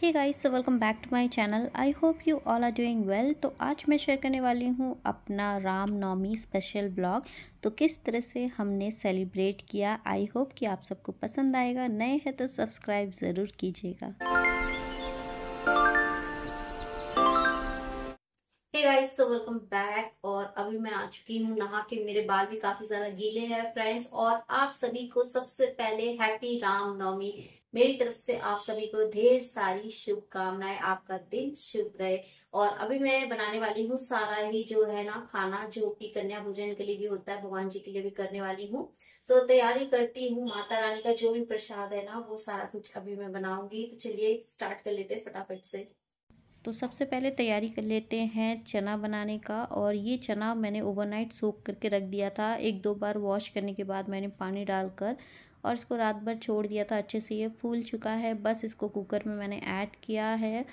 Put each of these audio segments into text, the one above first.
hey guys welcome back to my channel I hope you all are doing well तो आज मैं share करने वाली हूँ अपना रामनवमी स्पेशल ब्लॉग तो किस तरह से हमने सेलिब्रेट किया आई होप कि आप सबको पसंद आएगा नए हैं तो सब्सक्राइब ज़रूर कीजिएगा सो वेलकम बैक और अभी मैं आ चुकी हूँ नहा के मेरे बाल भी काफी ज्यादा गीले हैं फ्रेंड्स और आप सभी को सबसे पहले हैप्पी राम नवमी मेरी तरफ से आप सभी को ढेर सारी शुभकामनाएं आपका दिन शुभ रहे और अभी मैं बनाने वाली हूँ सारा ही जो है ना खाना जो कि कन्या भोजन के लिए भी होता है भगवान जी के लिए भी करने वाली हूँ तो तैयारी करती हूँ माता रानी का जो भी प्रसाद है ना वो सारा कुछ अभी मैं बनाऊंगी तो चलिए स्टार्ट कर लेते फटाफट से तो सबसे पहले तैयारी कर लेते हैं चना बनाने का और ये चना मैंने ओवरनाइट सोख करके रख दिया था एक दो बार वॉश करने के बाद मैंने पानी डालकर और इसको रात भर छोड़ दिया था अच्छे से ये फूल चुका है बस इसको कुकर में मैंने ऐड किया है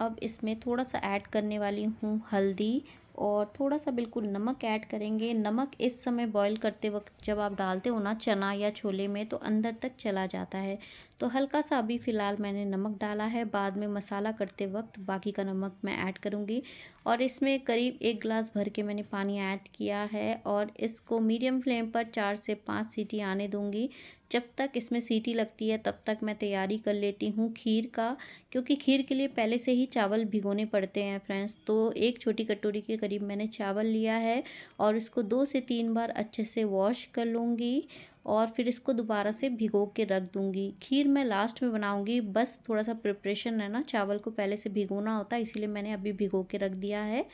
अब इसमें थोड़ा सा ऐड करने वाली हूँ हल्दी और थोड़ा सा बिल्कुल नमक ऐड करेंगे नमक इस समय बॉईल करते वक्त जब आप डालते हो ना चना या छोले में तो अंदर तक चला जाता है तो हल्का सा अभी फ़िलहाल मैंने नमक डाला है बाद में मसाला करते वक्त बाकी का नमक मैं ऐड करूँगी और इसमें करीब एक गिलास भर के मैंने पानी ऐड किया है और इसको मीडियम फ्लेम पर चार से पाँच सीटी आने दूँगी जब तक इसमें सीटी लगती है तब तक मैं तैयारी कर लेती हूँ खीर का क्योंकि खीर के लिए पहले से ही चावल भिगोने पड़ते हैं फ्रेंड्स तो एक छोटी कटोरी के करीब मैंने चावल लिया है और इसको दो से तीन बार अच्छे से वॉश कर लूँगी और फिर इसको दोबारा से भिगो के रख दूँगी खीर मैं लास्ट में बनाऊँगी बस थोड़ा सा प्रिपरेशन है ना चावल को पहले से भिगोना होता है इसीलिए मैंने अभी भिगो के रख दिया है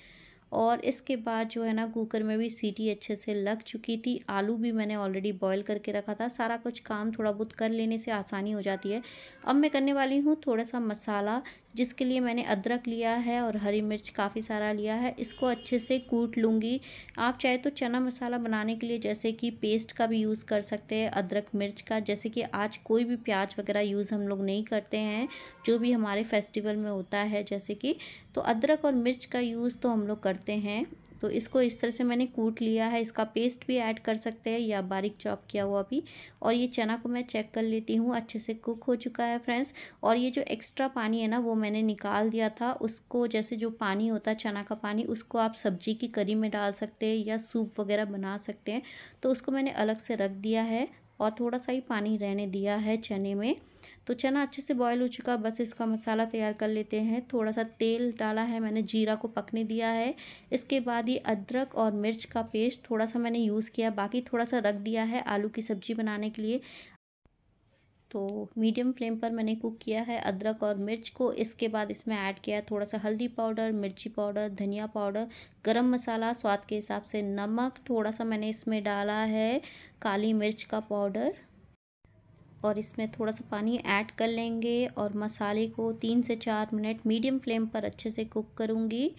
और इसके बाद जो है ना कुकर में भी सीटी अच्छे से लग चुकी थी आलू भी मैंने ऑलरेडी बॉईल करके रखा था सारा कुछ काम थोड़ा बहुत कर लेने से आसानी हो जाती है अब मैं करने वाली हूँ थोड़ा सा मसाला जिसके लिए मैंने अदरक लिया है और हरी मिर्च काफ़ी सारा लिया है इसको अच्छे से कूट लूँगी आप चाहे तो चना मसाला बनाने के लिए जैसे कि पेस्ट का भी यूज़ कर सकते हैं अदरक मिर्च का जैसे कि आज कोई भी प्याज वगैरह यूज़ हम लोग नहीं करते हैं जो भी हमारे फेस्टिवल में होता है जैसे कि तो अदरक और मिर्च का यूज़ तो हम लोग करते हैं तो इसको इस तरह से मैंने कूट लिया है इसका पेस्ट भी ऐड कर सकते हैं या बारीक चॉप किया हुआ भी और ये चना को मैं चेक कर लेती हूँ अच्छे से कुक हो चुका है फ्रेंड्स और ये जो एक्स्ट्रा पानी है ना वो मैंने निकाल दिया था उसको जैसे जो पानी होता है चना का पानी उसको आप सब्जी की करी में डाल सकते हैं या सूप वगैरह बना सकते हैं तो उसको मैंने अलग से रख दिया है और थोड़ा सा ही पानी रहने दिया है चने में तो चना अच्छे से बॉयल हो चुका बस इसका मसाला तैयार कर लेते हैं थोड़ा सा तेल डाला है मैंने जीरा को पकने दिया है इसके बाद ये अदरक और मिर्च का पेस्ट थोड़ा सा मैंने यूज़ किया बाकी थोड़ा सा रख दिया है आलू की सब्ज़ी बनाने के लिए तो मीडियम फ्लेम पर मैंने कुक किया है अदरक और मिर्च को इसके बाद इसमें ऐड किया है थोड़ा सा हल्दी पाउडर मिर्ची पाउडर धनिया पाउडर गरम मसाला स्वाद के हिसाब से नमक थोड़ा सा मैंने इसमें डाला है काली मिर्च का पाउडर और इसमें थोड़ा सा पानी ऐड कर लेंगे और मसाले को तीन से चार मिनट मीडियम फ्लेम पर अच्छे से कुक करूँगी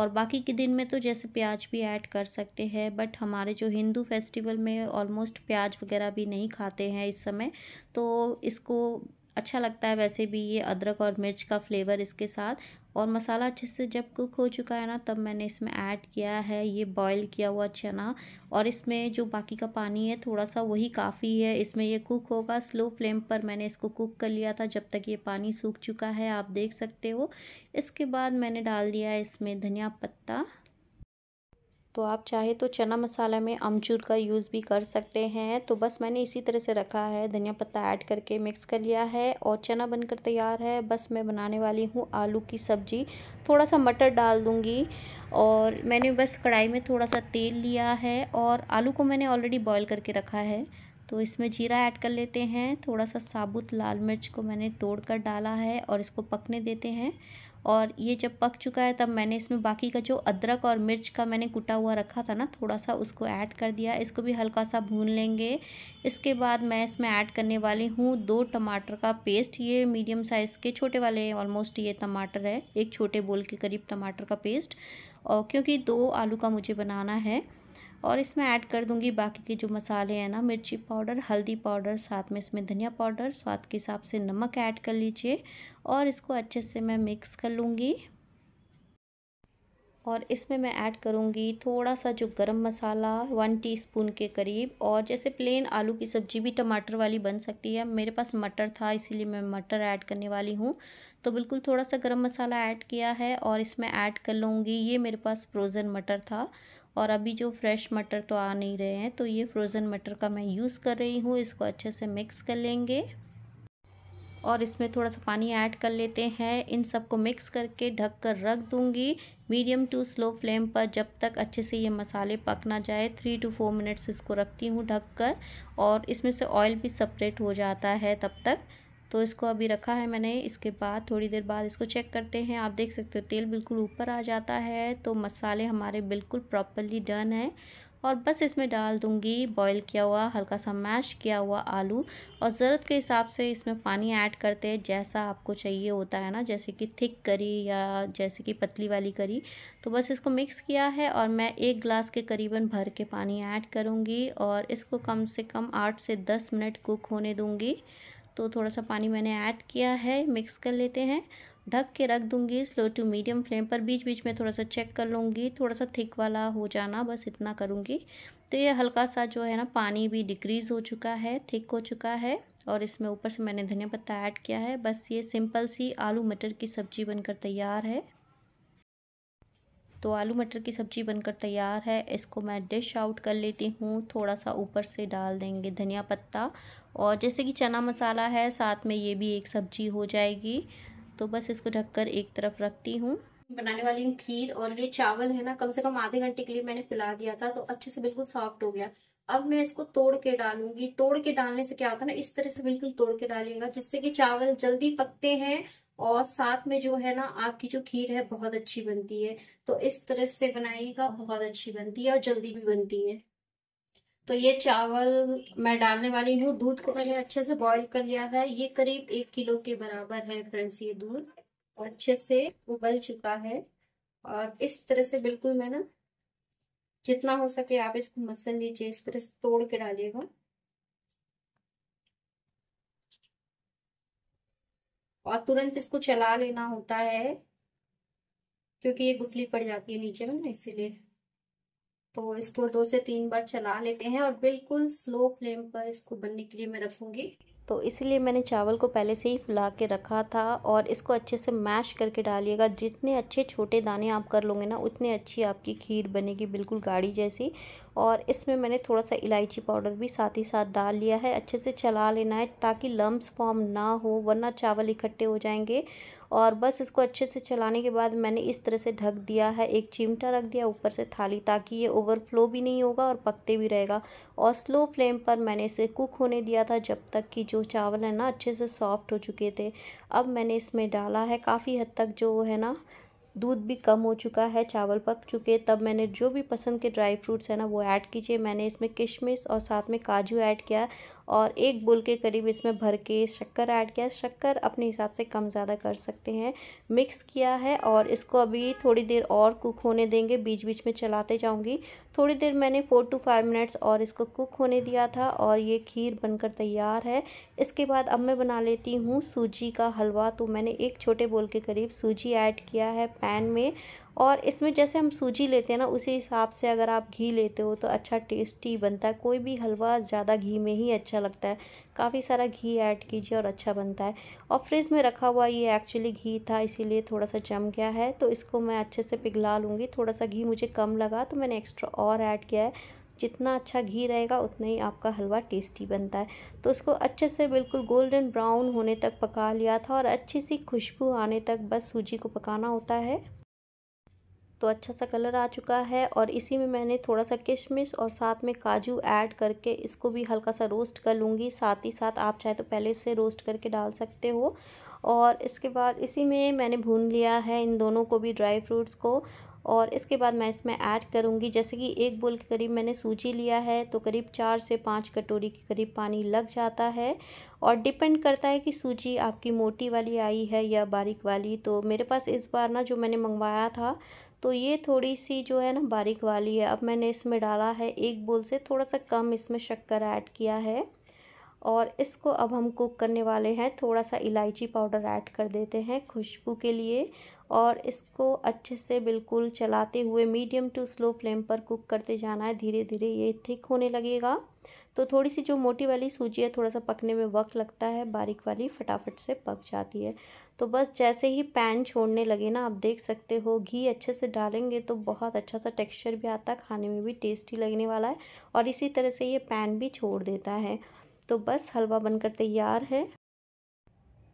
और बाकी के दिन में तो जैसे प्याज भी ऐड कर सकते हैं बट हमारे जो हिंदू फेस्टिवल में ऑलमोस्ट प्याज वगैरह भी नहीं खाते हैं इस समय तो इसको अच्छा लगता है वैसे भी ये अदरक और मिर्च का फ्लेवर इसके साथ और मसाला अच्छे से जब कुक हो चुका है ना तब मैंने इसमें ऐड किया है ये बॉईल किया हुआ चना और इसमें जो बाकी का पानी है थोड़ा सा वही काफ़ी है इसमें ये कुक होगा स्लो फ्लेम पर मैंने इसको कुक कर लिया था जब तक ये पानी सूख चुका है आप देख सकते हो इसके बाद मैंने डाल दिया इसमें धनिया पत्ता तो आप चाहे तो चना मसाला में अमचूर का यूज़ भी कर सकते हैं तो बस मैंने इसी तरह से रखा है धनिया पत्ता ऐड करके मिक्स कर लिया है और चना बनकर तैयार है बस मैं बनाने वाली हूँ आलू की सब्ज़ी थोड़ा सा मटर डाल दूँगी और मैंने बस कढ़ाई में थोड़ा सा तेल लिया है और आलू को मैंने ऑलरेडी बॉयल करके रखा है तो इसमें जीरा ऐड कर लेते हैं थोड़ा सा साबुत लाल मिर्च को मैंने तोड़ कर डाला है और इसको पकने देते हैं और ये जब पक चुका है तब मैंने इसमें बाकी का जो अदरक और मिर्च का मैंने कुटा हुआ रखा था ना थोड़ा सा उसको ऐड कर दिया इसको भी हल्का सा भून लेंगे इसके बाद मैं इसमें ऐड करने वाली हूँ दो टमाटर का पेस्ट ये मीडियम साइज़ के छोटे वाले ऑलमोस्ट ये टमाटर है एक छोटे बोल के करीब टमाटर का पेस्ट और क्योंकि दो आलू का मुझे बनाना है और इसमें ऐड कर दूंगी बाकी के जो मसाले हैं ना मिर्ची पाउडर हल्दी पाउडर साथ में इसमें धनिया पाउडर स्वाद के हिसाब से नमक ऐड कर लीजिए और इसको अच्छे से मैं मिक्स कर लूँगी और इसमें मैं ऐड करूँगी थोड़ा सा जो गरम मसाला वन टीस्पून के करीब और जैसे प्लेन आलू की सब्ज़ी भी टमाटर वाली बन सकती है मेरे पास मटर था इसीलिए मैं मटर ऐड करने वाली हूँ तो बिल्कुल थोड़ा सा गरम मसाला ऐड किया है और इसमें ऐड कर लूँगी ये मेरे पास फ्रोज़न मटर था और अभी जो फ्रेश मटर तो आ नहीं रहे हैं तो ये फ्रोज़न मटर का मैं यूज़ कर रही हूँ इसको अच्छे से मिक्स कर लेंगे और इसमें थोड़ा सा पानी ऐड कर लेते हैं इन सबको मिक्स करके ढक कर रख दूंगी मीडियम टू स्लो फ्लेम पर जब तक अच्छे से ये मसाले पक ना जाए थ्री टू फोर मिनट्स इसको रखती हूँ ढक कर और इसमें से ऑयल भी सेपरेट हो जाता है तब तक तो इसको अभी रखा है मैंने इसके बाद थोड़ी देर बाद इसको चेक करते हैं आप देख सकते हो तेल बिल्कुल ऊपर आ जाता है तो मसाले हमारे बिल्कुल प्रॉपरली डन है और बस इसमें डाल दूंगी बॉईल किया हुआ हल्का सा मैश किया हुआ आलू और ज़रूरत के हिसाब से इसमें पानी ऐड करते हैं जैसा आपको चाहिए होता है ना जैसे कि थिक करी या जैसे कि पतली वाली करी तो बस इसको मिक्स किया है और मैं एक ग्लास के करीबन भर के पानी ऐड करूँगी और इसको कम से कम आठ से दस मिनट कुक होने दूँगी तो थोड़ा सा पानी मैंने ऐड किया है मिक्स कर लेते हैं ढक के रख दूंगी स्लो टू मीडियम फ्लेम पर बीच बीच में थोड़ा सा चेक कर लूँगी थोड़ा सा थिक वाला हो जाना बस इतना करूँगी तो ये हल्का सा जो है ना पानी भी डिक्रीज़ हो चुका है थिक हो चुका है और इसमें ऊपर से मैंने धनिया पत्ता ऐड किया है बस ये सिंपल सी आलू मटर की सब्ज़ी बनकर तैयार है तो आलू मटर की सब्ज़ी बनकर तैयार है इसको मैं डिश आउट कर लेती हूँ थोड़ा सा ऊपर से डाल देंगे धनिया पत्ता और जैसे कि चना मसाला है साथ में ये भी एक सब्ज़ी हो जाएगी तो बस इसको ढककर एक तरफ रखती हूँ बनाने वाली हूँ खीर और ये चावल है ना कम से कम आधे घंटे के लिए मैंने फिला दिया था तो अच्छे से बिल्कुल सॉफ्ट हो गया अब मैं इसको तोड़ के डालूंगी तोड़ के डालने से क्या होता है ना इस तरह से बिल्कुल तोड़ के डालेगा जिससे कि चावल जल्दी पकते हैं और साथ में जो है ना आपकी जो खीर है बहुत अच्छी बनती है तो इस तरह से बनाइएगा बहुत अच्छी बनती है और जल्दी भी बनती है तो ये चावल मैं डालने वाली हूँ दूध को मैंने अच्छे से बॉईल कर लिया है ये करीब एक किलो के बराबर है फ्रेंड्स ये दूध अच्छे से उबल चुका है और इस तरह से बिल्कुल मैं ना जितना हो सके आप इसको मसल लीजिए इस तरह से तोड़ के डालिएगा और तुरंत इसको चला लेना होता है क्योंकि ये गुफली पड़ जाती है नीचे में ना इसीलिए तो इसको दो से तीन बार चला लेते हैं और बिल्कुल स्लो फ्लेम पर इसको बनने के लिए मैं रखूंगी तो इसलिए मैंने चावल को पहले से ही फुला के रखा था और इसको अच्छे से मैश करके डालिएगा जितने अच्छे छोटे दाने आप कर लोगे ना उतने अच्छी आपकी खीर बनेगी बिल्कुल गाढ़ी जैसी और इसमें मैंने थोड़ा सा इलायची पाउडर भी साथ ही साथ डाल लिया है अच्छे से चला लेना है ताकि लम्ब फॉर्म ना हो वरना चावल इकट्ठे हो जाएंगे और बस इसको अच्छे से चलाने के बाद मैंने इस तरह से ढक दिया है एक चिमटा रख दिया ऊपर से थाली ताकि ये ओवरफ्लो भी नहीं होगा और पकते भी रहेगा और स्लो फ्लेम पर मैंने इसे कुक होने दिया था जब तक कि जो चावल है ना अच्छे से सॉफ्ट हो चुके थे अब मैंने इसमें डाला है काफ़ी हद तक जो है ना दूध भी कम हो चुका है चावल पक चुके तब मैंने जो भी पसंद के ड्राई फ्रूट्स है ना वो ऐड कीजिए मैंने इसमें किशमिश और साथ में काजू ऐड किया और एक बुल के करीब इसमें भर के शक्कर ऐड किया शक्कर अपने हिसाब से कम ज़्यादा कर सकते हैं मिक्स किया है और इसको अभी थोड़ी देर और कुक होने देंगे बीच बीच में चलाते जाऊँगी थोड़ी देर मैंने फ़ोर टू फाइव मिनट्स और इसको कुक होने दिया था और ये खीर बनकर तैयार है इसके बाद अब मैं बना लेती हूँ सूजी का हलवा तो मैंने एक छोटे बोल के करीब सूजी ऐड किया है पैन में और इसमें जैसे हम सूजी लेते हैं ना उसी हिसाब से अगर आप घी लेते हो तो अच्छा टेस्टी बनता है कोई भी हलवा ज़्यादा घी में ही अच्छा लगता है काफ़ी सारा घी ऐड कीजिए और अच्छा बनता है और फ्रिज में रखा हुआ ये एक्चुअली घी था इसीलिए थोड़ा सा जम गया है तो इसको मैं अच्छे से पिघला लूँगी थोड़ा सा घी मुझे कम लगा तो मैंने एक्स्ट्रा और ऐड किया है जितना अच्छा घी रहेगा उतना ही आपका हलवा टेस्टी बनता है तो उसको अच्छे से बिल्कुल गोल्डन ब्राउन होने तक पका लिया था और अच्छी सी खुशबू आने तक बस सूजी को पकाना होता है तो अच्छा सा कलर आ चुका है और इसी में मैंने थोड़ा सा किशमिश और साथ में काजू ऐड करके इसको भी हल्का सा रोस्ट कर लूँगी साथ ही साथ आप चाहे तो पहले इसे रोस्ट करके डाल सकते हो और इसके बाद इसी में मैंने भून लिया है इन दोनों को भी ड्राई फ्रूट्स को और इसके बाद मैं इसमें ऐड करूँगी जैसे कि एक बोल के करीब मैंने सूजी लिया है तो करीब चार से पाँच कटोरी के करीब पानी लग जाता है और डिपेंड करता है कि सूजी आपकी मोटी वाली आई है या बारीक वाली तो मेरे पास इस बार ना जो मैंने मंगवाया था तो ये थोड़ी सी जो है ना बारीक वाली है अब मैंने इसमें डाला है एक बोल से थोड़ा सा कम इसमें शक्कर ऐड किया है और इसको अब हम कुक करने वाले हैं थोड़ा सा इलायची पाउडर ऐड कर देते हैं खुशबू के लिए और इसको अच्छे से बिल्कुल चलाते हुए मीडियम टू स्लो फ्लेम पर कुक करते जाना है धीरे धीरे ये थिक होने लगेगा तो थोड़ी सी जो मोटी वाली सूजी है थोड़ा सा पकने में वक्त लगता है बारीक वाली फटाफट से पक जाती है तो बस जैसे ही पैन छोड़ने लगे ना आप देख सकते हो घी अच्छे से डालेंगे तो बहुत अच्छा सा टेक्सचर भी आता है खाने में भी टेस्टी लगने वाला है और इसी तरह से ये पैन भी छोड़ देता है तो बस हलवा बनकर तैयार है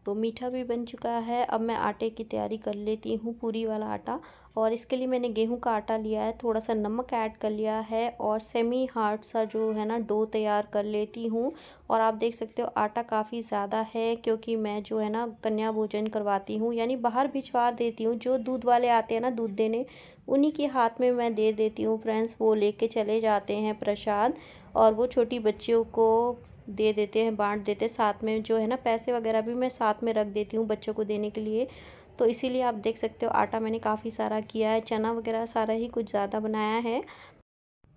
तो मीठा भी बन चुका है अब मैं आटे की तैयारी कर लेती हूँ पूरी वाला आटा और इसके लिए मैंने गेहूं का आटा लिया है थोड़ा सा नमक ऐड कर लिया है और सेमी हार्ड सा जो है ना डो तैयार कर लेती हूँ और आप देख सकते हो आटा काफ़ी ज़्यादा है क्योंकि मैं जो है ना कन्या भोजन करवाती हूँ यानी बाहर भिजवा देती हूँ जो दूध वाले आते हैं ना दूध देने उन्हीं के हाथ में मैं दे देती हूँ फ्रेंड्स वो ले चले जाते हैं प्रसाद और वो छोटी बच्चियों को दे देते हैं बांट देते हैं साथ में जो है ना पैसे वगैरह भी मैं साथ में रख देती हूँ बच्चों को देने के लिए तो इसीलिए आप देख सकते हो आटा मैंने काफ़ी सारा किया है चना वगैरह सारा ही कुछ ज़्यादा बनाया है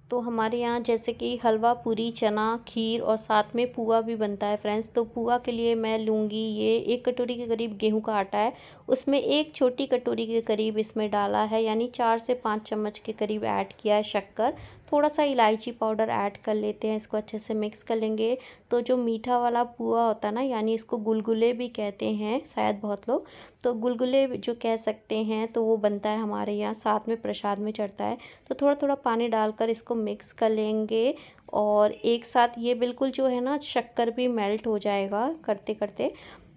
तो हमारे यहाँ जैसे कि हलवा पूरी चना खीर और साथ में पुआ भी बनता है फ्रेंड्स तो पुआ के लिए मैं लूँगी ये एक कटोरी के करीब गेहूं का आटा है उसमें एक छोटी कटोरी के करीब इसमें डाला है यानी चार से पाँच चम्मच के करीब ऐड किया है शक्कर थोड़ा सा इलायची पाउडर ऐड कर लेते हैं इसको अच्छे से मिक्स कर लेंगे तो जो मीठा वाला पुआ होता है ना यानी इसको गुलगुले भी कहते हैं शायद बहुत लोग तो गुलगुले जो कह सकते हैं तो वो बनता है हमारे यहाँ साथ में प्रसाद में चढ़ता है तो थोड़ा थोड़ा पानी डालकर इसको मिक्स कर लेंगे और एक साथ ये बिल्कुल जो है ना शक्कर भी मेल्ट हो जाएगा करते करते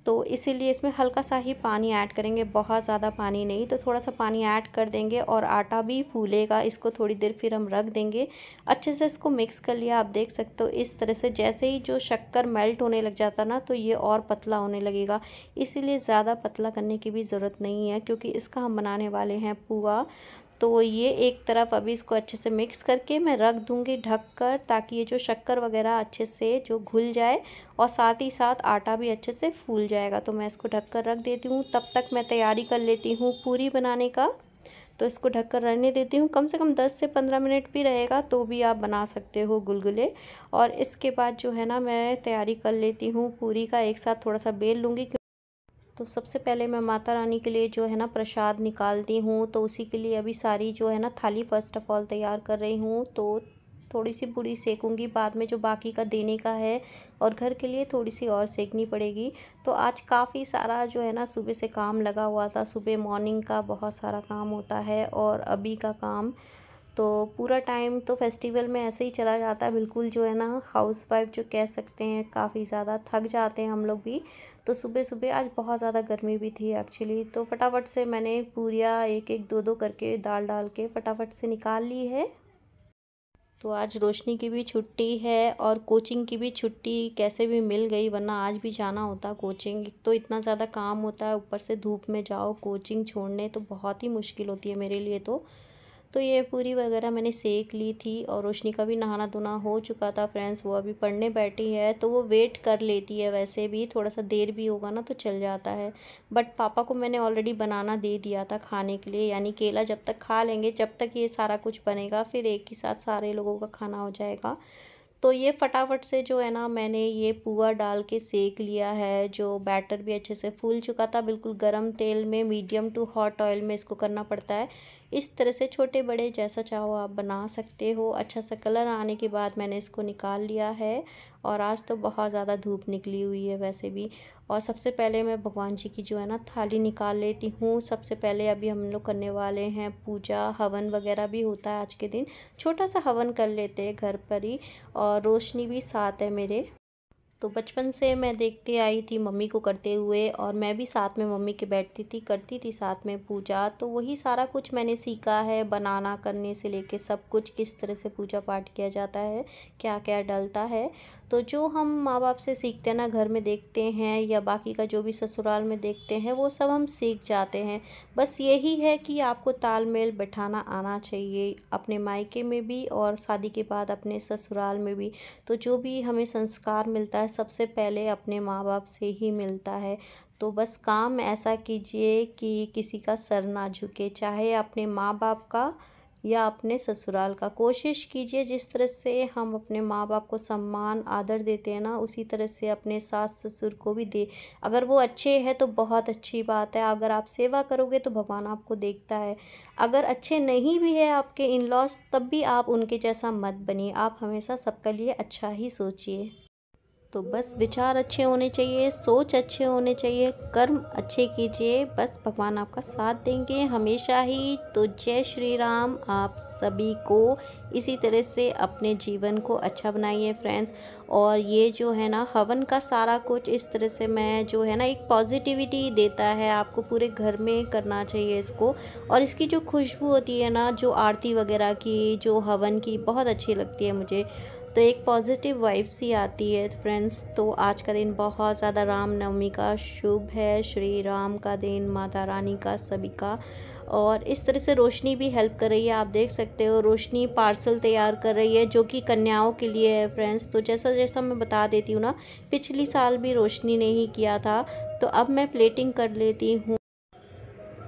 तो इसीलिए इसमें हल्का सा ही पानी ऐड करेंगे बहुत ज़्यादा पानी नहीं तो थोड़ा सा पानी ऐड कर देंगे और आटा भी फूलेगा इसको थोड़ी देर फिर हम रख देंगे अच्छे से इसको मिक्स कर लिया आप देख सकते हो इस तरह से जैसे ही जो शक्कर मेल्ट होने लग जाता ना तो ये और पतला होने लगेगा इसीलिए ज़्यादा पतला करने की भी ज़रूरत नहीं है क्योंकि इसका हम बनाने वाले हैं पुआ तो ये एक तरफ अभी इसको अच्छे से मिक्स करके मैं रख दूँगी ढक कर ताकि ये जो शक्कर वगैरह अच्छे से जो घुल जाए और साथ ही साथ आटा भी अच्छे से फूल जाएगा तो मैं इसको ढक कर रख देती हूँ तब तक मैं तैयारी कर लेती हूँ पूरी बनाने का तो इसको ढक कर रहने देती हूँ कम से कम 10 से 15 मिनट भी रहेगा तो भी आप बना सकते हो गुलगुले और इसके बाद जो है ना मैं तैयारी कर लेती हूँ पूरी का एक साथ थोड़ा सा बेल लूँगी तो सबसे पहले मैं माता रानी के लिए जो है ना प्रसाद निकालती हूँ तो उसी के लिए अभी सारी जो है ना थाली फ़र्स्ट ऑफ़ ऑल तैयार कर रही हूँ तो थोड़ी सी पूरी सेकूँगी बाद में जो बाकी का देने का है और घर के लिए थोड़ी सी और सेकनी पड़ेगी तो आज काफ़ी सारा जो है ना सुबह से काम लगा हुआ था सुबह मॉर्निंग का बहुत सारा काम होता है और अभी का काम तो पूरा टाइम तो फेस्टिवल में ऐसे ही चला जाता है बिल्कुल जो है ना वाइफ जो कह सकते हैं काफ़ी ज़्यादा थक जाते हैं हम लोग भी तो सुबह सुबह आज बहुत ज़्यादा गर्मी भी थी एक्चुअली तो फटाफट से मैंने पूरियाँ एक एक दो दो करके दाल डाल के फटाफट से निकाल ली है तो आज रोशनी की भी छुट्टी है और कोचिंग की भी छुट्टी कैसे भी मिल गई वरना आज भी जाना होता कोचिंग तो इतना ज़्यादा काम होता है ऊपर से धूप में जाओ कोचिंग छोड़ने तो बहुत ही मुश्किल होती है मेरे लिए तो तो ये पूरी वगैरह मैंने सेक ली थी और रोशनी का भी नहाना धोना हो चुका था फ्रेंड्स वो अभी पढ़ने बैठी है तो वो वेट कर लेती है वैसे भी थोड़ा सा देर भी होगा ना तो चल जाता है बट पापा को मैंने ऑलरेडी बनाना दे दिया था खाने के लिए यानी केला जब तक खा लेंगे जब तक ये सारा कुछ बनेगा फिर एक ही साथ सारे लोगों का खाना हो जाएगा तो ये फटाफट से जो है ना मैंने ये पुआ डाल के सेक लिया है जो बैटर भी अच्छे से फूल चुका था बिल्कुल गर्म तेल में मीडियम टू हॉट ऑयल में इसको करना पड़ता है इस तरह से छोटे बड़े जैसा चाहो आप बना सकते हो अच्छा सा कलर आने के बाद मैंने इसको निकाल लिया है और आज तो बहुत ज़्यादा धूप निकली हुई है वैसे भी और सबसे पहले मैं भगवान जी की जो है ना थाली निकाल लेती हूँ सबसे पहले अभी हम लोग करने वाले हैं पूजा हवन वगैरह भी होता है आज के दिन छोटा सा हवन कर लेते हैं घर पर ही और रोशनी भी साथ है मेरे तो बचपन से मैं देखती आई थी मम्मी को करते हुए और मैं भी साथ में मम्मी के बैठती थी करती थी साथ में पूजा तो वही सारा कुछ मैंने सीखा है बनाना करने से लेके सब कुछ किस तरह से पूजा पाठ किया जाता है क्या क्या डलता है तो जो हम माँ बाप से सीखते हैं ना घर में देखते हैं या बाकी का जो भी ससुराल में देखते हैं वो सब हम सीख जाते हैं बस यही है कि आपको तालमेल बैठाना आना चाहिए अपने मायके में भी और शादी के बाद अपने ससुराल में भी तो जो भी हमें संस्कार मिलता है सबसे पहले अपने माँ बाप से ही मिलता है तो बस काम ऐसा कीजिए कि किसी का सर ना झुके चाहे अपने माँ बाप का या अपने ससुराल का कोशिश कीजिए जिस तरह से हम अपने माँ बाप को सम्मान आदर देते हैं ना उसी तरह से अपने सास ससुर को भी दे अगर वो अच्छे हैं तो बहुत अच्छी बात है अगर आप सेवा करोगे तो भगवान आपको देखता है अगर अच्छे नहीं भी है आपके इन लॉज तब भी आप उनके जैसा मत बनिए आप हमेशा सबके लिए अच्छा ही सोचिए तो बस विचार अच्छे होने चाहिए सोच अच्छे होने चाहिए कर्म अच्छे कीजिए बस भगवान आपका साथ देंगे हमेशा ही तो जय श्री राम आप सभी को इसी तरह से अपने जीवन को अच्छा बनाइए फ्रेंड्स और ये जो है ना हवन का सारा कुछ इस तरह से मैं जो है ना एक पॉजिटिविटी देता है आपको पूरे घर में करना चाहिए इसको और इसकी जो खुशबू होती है ना जो आरती वगैरह की जो हवन की बहुत अच्छी लगती है मुझे तो एक पॉजिटिव वाइफ सी आती है फ्रेंड्स तो आज का दिन बहुत ज़्यादा रामनवमी का शुभ है श्री राम का दिन माता रानी का सभी का और इस तरह से रोशनी भी हेल्प कर रही है आप देख सकते हो रोशनी पार्सल तैयार कर रही है जो कि कन्याओं के लिए है फ्रेंड्स तो जैसा जैसा मैं बता देती हूँ ना पिछली साल भी रोशनी ने ही किया था तो अब मैं प्लेटिंग कर लेती हूँ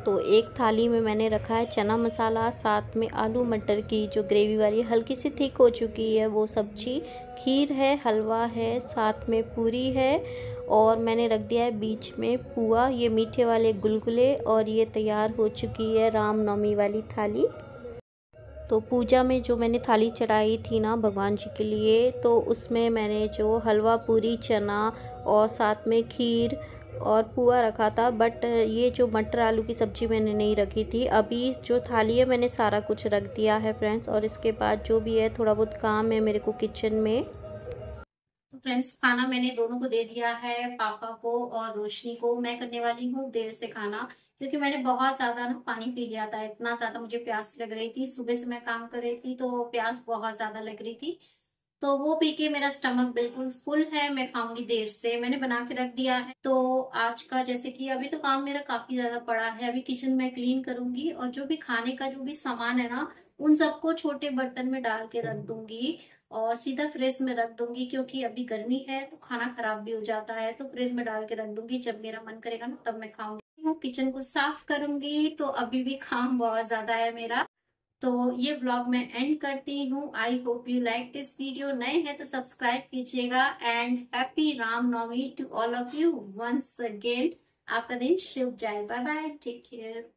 तो एक थाली में मैंने रखा है चना मसाला साथ में आलू मटर की जो ग्रेवी वाली हल्की सी थिक हो चुकी है वो सब्जी खीर है हलवा है साथ में पूरी है और मैंने रख दिया है बीच में पुआ ये मीठे वाले गुलगुले और ये तैयार हो चुकी है रामनवमी वाली थाली तो पूजा में जो मैंने थाली चढ़ाई थी ना भगवान जी के लिए तो उसमें मैंने जो हलवा पूरी चना और साथ में खीर और पुआ रखा था बट ये जो मटर आलू की सब्ज़ी मैंने नहीं रखी थी अभी जो थाली है मैंने सारा कुछ रख दिया है फ्रेंड्स और इसके बाद जो भी है थोड़ा बहुत काम है मेरे को किचन में फ्रेंड्स तो खाना मैंने दोनों को दे दिया है पापा को और रोशनी को मैं करने वाली हूँ देर से खाना क्योंकि मैंने बहुत ज्यादा ना पानी पी लिया था इतना ज्यादा मुझे प्यास लग रही थी सुबह से मैं काम कर रही थी तो प्यास बहुत ज्यादा लग रही थी तो वो पी के मेरा स्टमक बिल्कुल फुल है मैं खाऊंगी देर से मैंने बना के रख दिया है तो आज का जैसे कि अभी तो काम मेरा काफी ज्यादा पड़ा है अभी किचन में क्लीन करूंगी और जो भी खाने का जो भी सामान है ना उन सबको छोटे बर्तन में डाल के रख दूंगी और सीधा फ्रिज में रख दूंगी क्योंकि अभी गर्मी है तो खाना खराब भी हो जाता है तो फ्रिज में डाल के रख दूंगी जब मेरा मन करेगा ना तब मैं खाऊंगी किचन को साफ करूंगी तो अभी भी काम बहुत ज्यादा है मेरा तो ये ब्लॉग मैं एंड करती हूँ I hope you like this video नए हैं तो सब्सक्राइब कीजिएगा and happy Ramnavami to all of you once again आपका दिन शुभ जाए बाय बाय टेक केयर